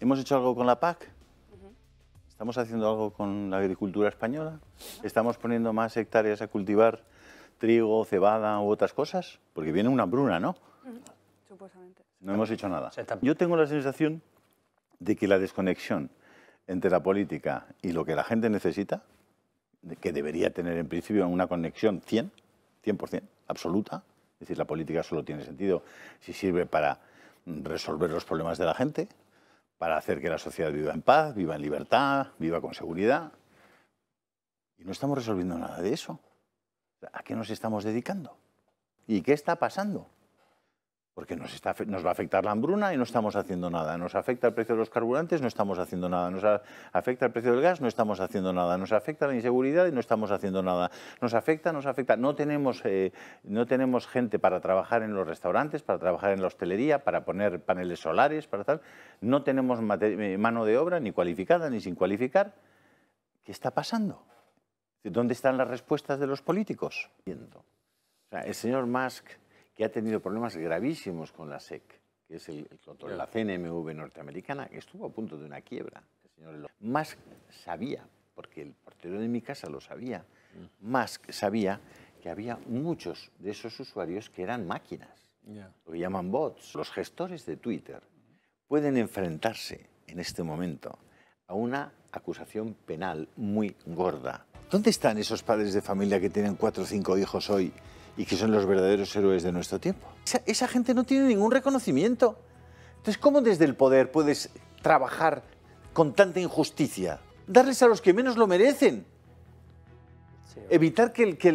¿Hemos hecho algo con la PAC? ¿Estamos haciendo algo con la agricultura española? ¿Estamos poniendo más hectáreas a cultivar trigo, cebada u otras cosas? Porque viene una bruna, ¿no? Supuestamente. No hemos hecho nada. Yo tengo la sensación de que la desconexión entre la política y lo que la gente necesita, que debería tener en principio una conexión 100, 100%, absoluta, es decir, la política solo tiene sentido si sirve para resolver los problemas de la gente, para hacer que la sociedad viva en paz, viva en libertad, viva con seguridad. Y no estamos resolviendo nada de eso. ¿A qué nos estamos dedicando? ¿Y qué está pasando? porque nos, va a afectar la hambruna y no estamos haciendo nada. Nos afecta el precio de los carburantes, no estamos haciendo nada. Nos afecta el precio del gas, no estamos haciendo nada. Nos afecta la inseguridad y no estamos haciendo nada. Nos afecta, nos afecta. No tenemos, eh, no tenemos gente para trabajar en los restaurantes, para trabajar en la hostelería, para poner paneles solares, para tal. No tenemos eh, mano de obra ni cualificada ni sin cualificar. ¿Qué está pasando? ¿Dónde están las respuestas de los políticos? O el señor Musk que ha tenido problemas gravísimos con la SEC, que es el, control de la CNMV norteamericana, que estuvo a punto de una quiebra. El señor Musk sabía, porque el portero de mi casa lo sabía, Musk mm. sabía que había muchos de esos usuarios que eran máquinas, lo que llaman bots. Los gestores de Twitter pueden enfrentarse en este momento a una acusación penal muy gorda. ¿Dónde están esos padres de familia que tienen cuatro o cinco hijos hoy y que son los verdaderos héroes de nuestro tiempo. Esa, gente no tiene ningún reconocimiento. Entonces, ¿cómo desde el poder puedes trabajar con tanta injusticia? Darles a los que menos lo merecen. Evitar que el, que,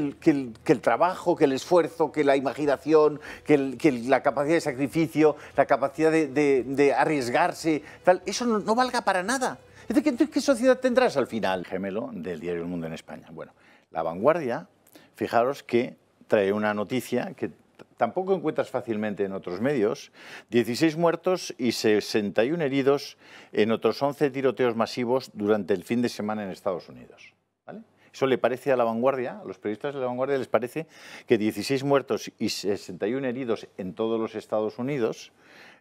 el, trabajo, que el esfuerzo, que la imaginación, que, la capacidad de sacrificio, la capacidad de, arriesgarse, tal, eso no, valga para nada. Es decir, ¿qué, ¿qué sociedad tendrás al final? Gemelo del diario El Mundo en España. Bueno, La Vanguardia, fijaros que trae una noticia que tampoco encuentras fácilmente en otros medios, 16 muertos y 61 heridos en otros 11 tiroteos masivos durante el fin de semana en Estados Unidos. ¿vale? Eso le parece a la vanguardia, a los periodistas de la vanguardia les parece que 16 muertos y 61 heridos en todos los Estados Unidos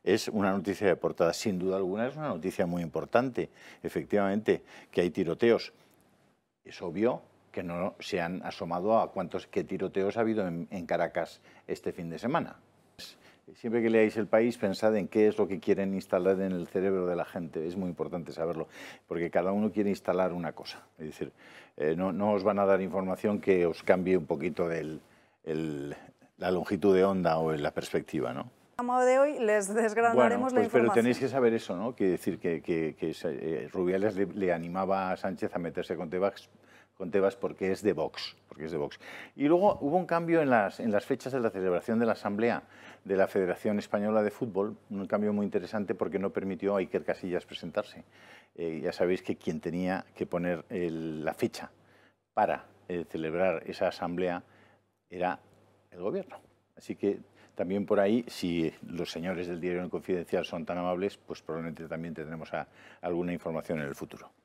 es una noticia de portada. Sin duda alguna es una noticia muy importante, efectivamente, que hay tiroteos. Es obvio que no se han asomado a cuántos, que tiroteos ha habido en, Caracas este fin de semana. Siempre que leáis El País, pensad en qué es lo que quieren instalar en el cerebro de la gente. Es muy importante saberlo, porque cada uno quiere instalar una cosa. Es decir, eh, no, os van a dar información que os cambie un poquito del, la longitud de onda o la perspectiva, ¿no? A modo de hoy les desgranaremos la información. Pues, pero tenéis que saber eso, ¿no? decir que, eh, Rubiales le, le, animaba a Sánchez a meterse con Tebax con Tebas porque es de Vox. Porque es de Vox. Y luego hubo un cambio en las, en las fechas de la celebración de la Asamblea de la Federación Española de Fútbol, un cambio muy interesante porque no permitió a Iker Casillas presentarse. Eh, ya sabéis que quien tenía que poner la fecha para eh, celebrar esa asamblea era el gobierno. Así que también por ahí, si los señores del diario confidencial son tan amables, pues probablemente también tendremos alguna información en el futuro.